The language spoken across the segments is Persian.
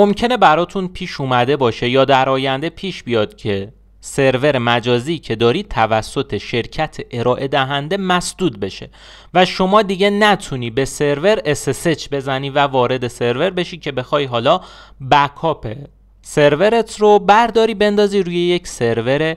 ممکنه براتون پیش اومده باشه یا در آینده پیش بیاد که سرور مجازی که داری توسط شرکت ارائه دهنده مسدود بشه و شما دیگه نتونی به سرور SSH بزنی و وارد سرور بشی که بخوای حالا بکاپ سرورت رو برداری بندازی روی یک سرور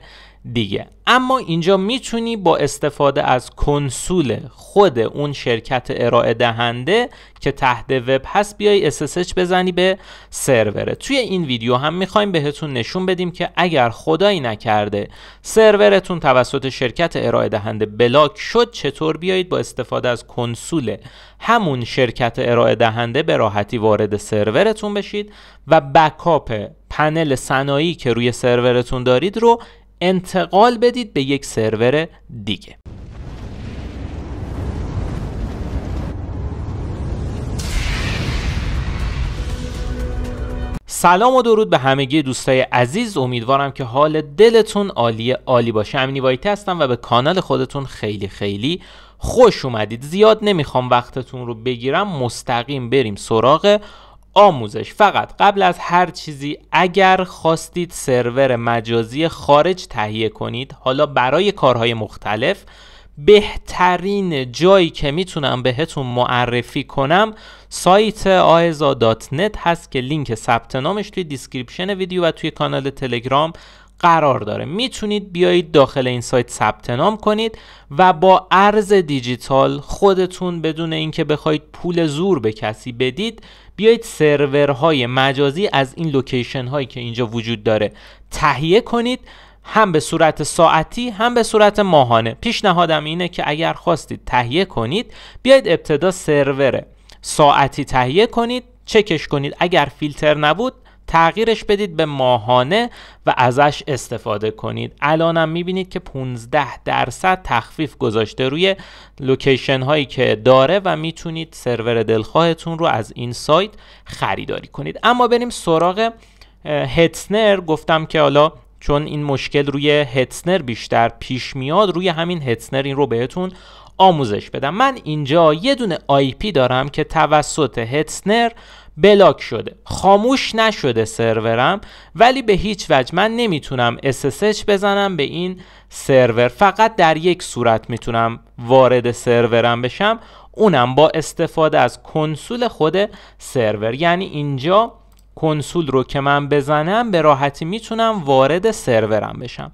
دیگه اما اینجا میتونی با استفاده از کنسول خود اون شرکت ارائه دهنده که تحت وب هست بیای SSH بزنی به سروره توی این ویدیو هم میخوایم بهتون نشون بدیم که اگر خدایی نکرده سرورتون توسط شرکت ارائه دهنده بلاک شد چطور بیایید با استفاده از کنسول همون شرکت ارائه دهنده به راحتی وارد سرورتون بشید و بکاپ پنل صنایعی که روی سرورتون دارید رو انتقال بدید به یک سرور دیگه سلام و درود به همگی دوستای عزیز امیدوارم که حال دلتون عالی عالی باشه امینی وایتی هستم و به کانال خودتون خیلی خیلی خوش اومدید زیاد نمیخوام وقتتون رو بگیرم مستقیم بریم سراغ آموزش فقط قبل از هر چیزی اگر خواستید سرور مجازی خارج تهیه کنید حالا برای کارهای مختلف بهترین جایی که میتونم بهتون معرفی کنم سایت آهزا.net هست که لینک ثبت نامش توی دیسکریپشن ویدیو و توی کانال تلگرام قرار داره میتونید بیایید داخل این سایت ثبت نام کنید و با ارز دیجیتال خودتون بدون اینکه بخواید پول زور به کسی بدید بیایید سرورهای مجازی از این لوکیشن هایی که اینجا وجود داره تهیه کنید هم به صورت ساعتی هم به صورت ماهانه پیشنهادم اینه که اگر خواستید تهیه کنید بیاید ابتدا سرور ساعتی تهیه کنید چکش کنید اگر فیلتر نبود تغییرش بدید به ماهانه و ازش استفاده کنید الانم میبینید که 15 درصد تخفیف گذاشته روی لوکیشن هایی که داره و میتونید سرور دلخواهتون رو از این سایت خریداری کنید اما بریم سراغ هتسنر گفتم که حالا چون این مشکل روی هتسنر بیشتر پیش میاد روی همین هتسنر این رو بهتون آموزش بدم من اینجا یه دونه آی پی دارم که توسط هتسنر بلاک شده خاموش نشده سرورم ولی به هیچ وجه من نمیتونم SSH بزنم به این سرور فقط در یک صورت میتونم وارد سرورم بشم اونم با استفاده از کنسول خود سرور یعنی اینجا کنسول رو که من بزنم به راحتی میتونم وارد سرورم بشم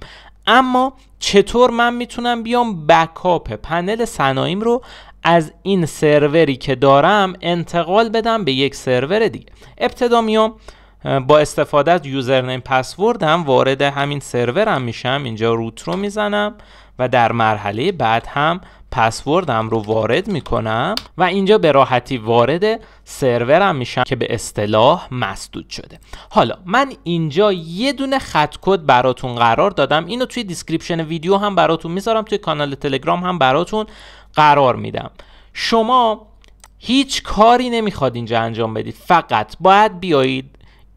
اما چطور من میتونم بیام بکاپ پنل صنایم رو از این سروری که دارم انتقال بدم به یک سرور دیگه ابتدا میام با استفاده از یوزرنیم پسورد هم وارد همین سرورم میشم اینجا روت رو میزنم و در مرحله بعد هم پسوردم رو وارد میکنم و اینجا به راحتی وارد سرورم میشم که به اصطلاح مسدود شده حالا من اینجا یه دونه خط کد براتون قرار دادم اینو توی دیسکریپشن ویدیو هم براتون میذارم توی کانال تلگرام هم براتون قرار میدم شما هیچ کاری نمیخواد اینجا انجام بدید فقط باید بیایید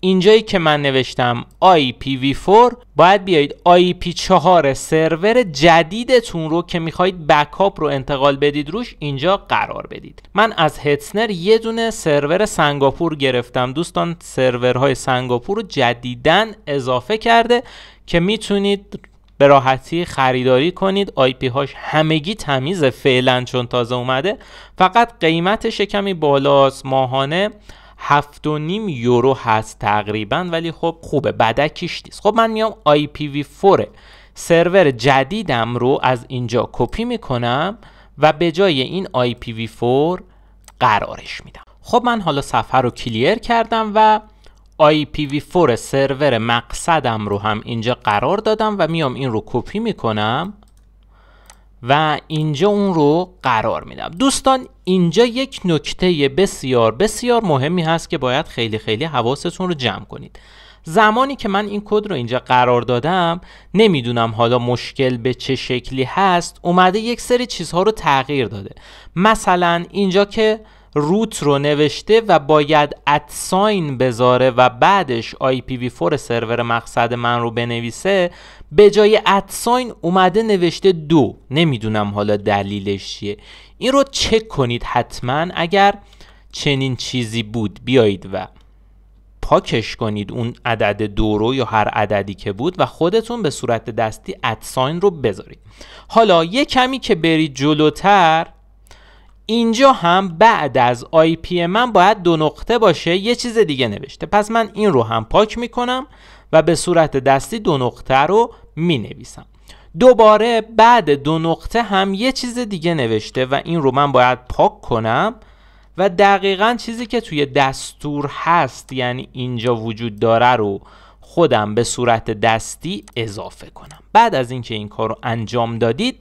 اینجایی که من نوشتم IPv4 باید بیایید IP4 سرور جدیدتون رو که میخواهید بکاپ رو انتقال بدید روش اینجا قرار بدید من از هتسنر یه دونه سرور سنگاپور گرفتم دوستان سرورهای سنگاپور رو جدیدن اضافه کرده که میتونید به راحتی خریداری کنید آی پی هاش همگی تمیز فعلا چون تازه اومده فقط قیمتش کمی بالاست ماهانه 7.5 یورو هست تقریبا ولی خب خوبه بدکیش نیست خب من میام وی 4 سرور جدیدم رو از اینجا کپی میکنم و به جای این وی فور قرارش میدم خب من حالا صفحه رو کلیر کردم و IPv4 سرور مقصدم رو هم اینجا قرار دادم و میام این رو کپی میکنم و اینجا اون رو قرار میدم دوستان اینجا یک نکته بسیار بسیار مهمی هست که باید خیلی خیلی حواستون رو جمع کنید زمانی که من این کد رو اینجا قرار دادم نمیدونم حالا مشکل به چه شکلی هست اومده یک سری چیزها رو تغییر داده مثلا اینجا که روت رو نوشته و باید ادساین بذاره و بعدش IPv4 سرور مقصد من رو بنویسه به جای ادساین اومده نوشته دو نمیدونم حالا دلیلش چیه این رو چک کنید حتما اگر چنین چیزی بود بیایید و پاکش کنید اون عدد دو رو یا هر عددی که بود و خودتون به صورت دستی ادساین رو بذارید حالا یه کمی که برید جلوتر اینجا هم بعد از آی پی من باید دو نقطه باشه یه چیز دیگه نوشته پس من این رو هم پاک میکنم و به صورت دستی دو نقطه رو می نویسم دوباره بعد دو نقطه هم یه چیز دیگه نوشته و این رو من باید پاک کنم و دقیقا چیزی که توی دستور هست یعنی اینجا وجود داره رو خودم به صورت دستی اضافه کنم بعد از اینکه این کار رو انجام دادید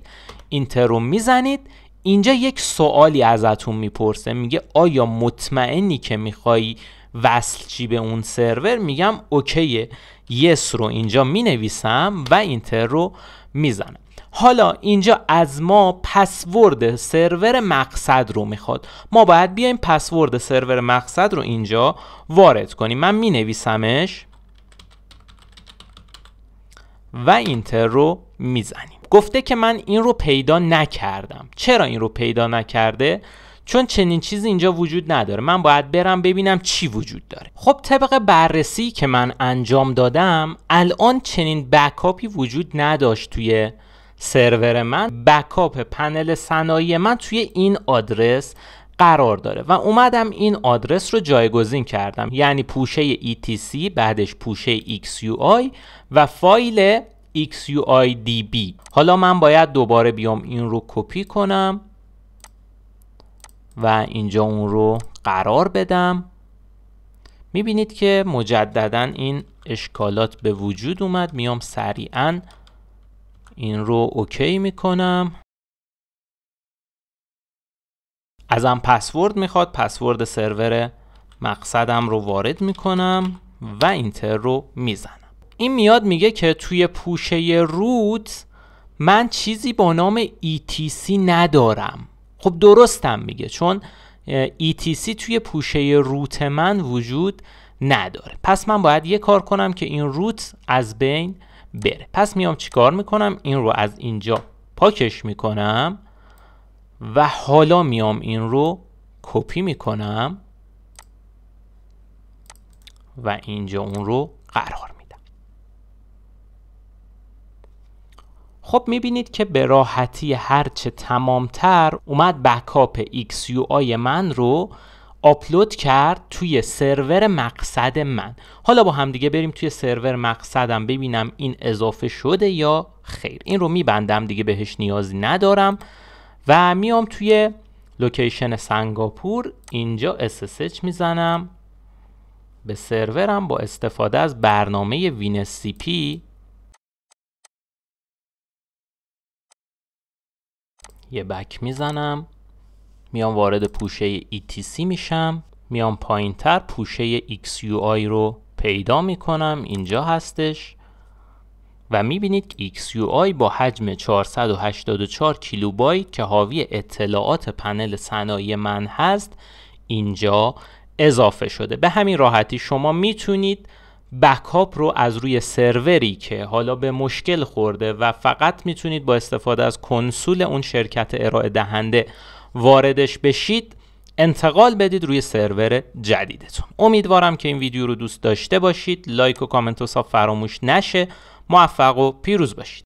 اینتر رو میزنید اینجا یک سوالی ازتون میپرسه میگه آیا مطمئنی که میخوای وصل چی به اون سرور میگم اوکی یس رو اینجا مینویسم و اینتر رو میزنم حالا اینجا از ما پسورد سرور مقصد رو میخواد ما باید بیایم پسورد سرور مقصد رو اینجا وارد کنیم من می نویسمش و اینتر رو میزنیم گفته که من این رو پیدا نکردم چرا این رو پیدا نکرده چون چنین چیزی اینجا وجود نداره من باید برم ببینم چی وجود داره خب طبق بررسی که من انجام دادم الان چنین بکاپی وجود نداشت توی سرور من بکاپ پنل صنایع من توی این آدرس قرار داره و اومدم این آدرس رو جایگزین کردم یعنی پوشه ETC بعدش پوشه XUI و فایل XUIDB حالا من باید دوباره بیام این رو کپی کنم و اینجا اون رو قرار بدم میبینید که مجددا این اشکالات به وجود اومد میام سریعا این رو اوکی میکنم ازم پسورد میخواد پسورد سرور مقصدم رو وارد میکنم و اینتر رو میزن این میاد میگه که توی پوشه روت من چیزی با نام ETC ندارم خب درستم میگه چون ETC توی پوشه روت من وجود نداره پس من باید یه کار کنم که این روت از بین بره پس میام چیکار میکنم این رو از اینجا پاکش میکنم و حالا میام این رو کپی میکنم و اینجا اون رو قرار خب میبینید که به راحتی هرچه تمامتر اومد بکاپ XUI من رو آپلود کرد توی سرور مقصد من حالا با هم دیگه بریم توی سرور مقصدم ببینم این اضافه شده یا خیر این رو میبندم دیگه بهش نیازی ندارم و میام توی لوکیشن سنگاپور اینجا SSH میزنم به سرورم با استفاده از برنامه وینسیپی یه بک میزنم میام وارد پوشه ETC میشم میام پایین تر پوشه XUI رو پیدا میکنم اینجا هستش و میبینید که XUI با حجم 484 کیلوبایت که حاوی اطلاعات پنل صنایع من هست اینجا اضافه شده به همین راحتی شما میتونید بکاپ رو از روی سروری که حالا به مشکل خورده و فقط میتونید با استفاده از کنسول اون شرکت ارائه دهنده واردش بشید انتقال بدید روی سرور جدیدتون امیدوارم که این ویدیو رو دوست داشته باشید لایک و کامنت و فراموش نشه موفق و پیروز باشید